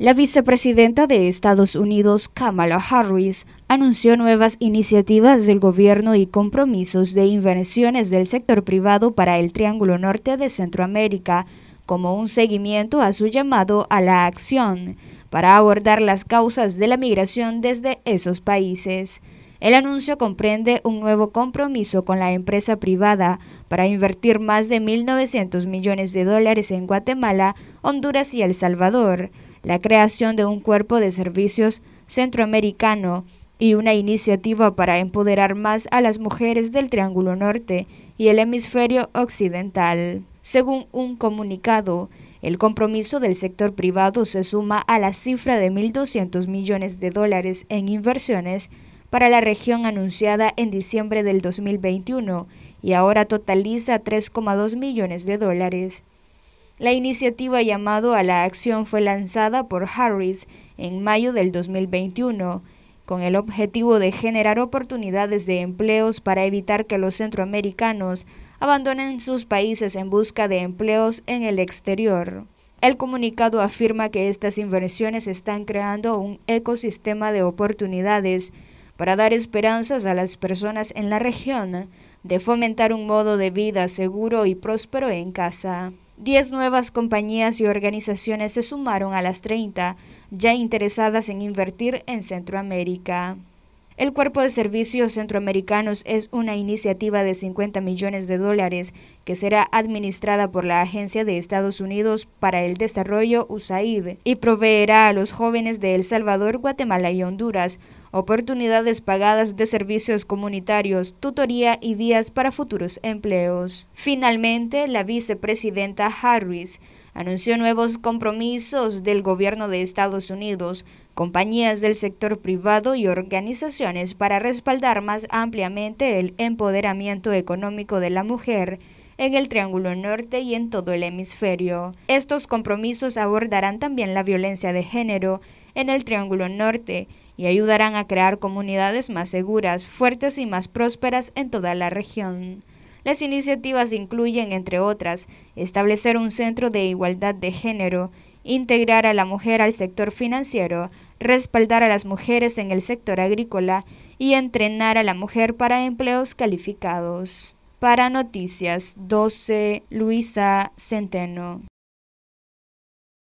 La vicepresidenta de Estados Unidos, Kamala Harris, anunció nuevas iniciativas del gobierno y compromisos de inversiones del sector privado para el Triángulo Norte de Centroamérica, como un seguimiento a su llamado a la acción para abordar las causas de la migración desde esos países. El anuncio comprende un nuevo compromiso con la empresa privada para invertir más de 1.900 millones de dólares en Guatemala, Honduras y El Salvador la creación de un cuerpo de servicios centroamericano y una iniciativa para empoderar más a las mujeres del Triángulo Norte y el hemisferio occidental. Según un comunicado, el compromiso del sector privado se suma a la cifra de 1.200 millones de dólares en inversiones para la región anunciada en diciembre del 2021 y ahora totaliza 3,2 millones de dólares. La iniciativa llamado a la acción fue lanzada por Harris en mayo del 2021 con el objetivo de generar oportunidades de empleos para evitar que los centroamericanos abandonen sus países en busca de empleos en el exterior. El comunicado afirma que estas inversiones están creando un ecosistema de oportunidades para dar esperanzas a las personas en la región de fomentar un modo de vida seguro y próspero en casa. Diez nuevas compañías y organizaciones se sumaron a las 30 ya interesadas en invertir en Centroamérica. El Cuerpo de Servicios Centroamericanos es una iniciativa de 50 millones de dólares que será administrada por la Agencia de Estados Unidos para el Desarrollo USAID y proveerá a los jóvenes de El Salvador, Guatemala y Honduras oportunidades pagadas de servicios comunitarios, tutoría y vías para futuros empleos. Finalmente, la vicepresidenta Harris anunció nuevos compromisos del gobierno de Estados Unidos, compañías del sector privado y organizaciones para respaldar más ampliamente el empoderamiento económico de la mujer en el Triángulo Norte y en todo el hemisferio. Estos compromisos abordarán también la violencia de género en el Triángulo Norte y ayudarán a crear comunidades más seguras, fuertes y más prósperas en toda la región. Las iniciativas incluyen, entre otras, establecer un centro de igualdad de género, integrar a la mujer al sector financiero, respaldar a las mujeres en el sector agrícola y entrenar a la mujer para empleos calificados. Para Noticias 12, Luisa Centeno.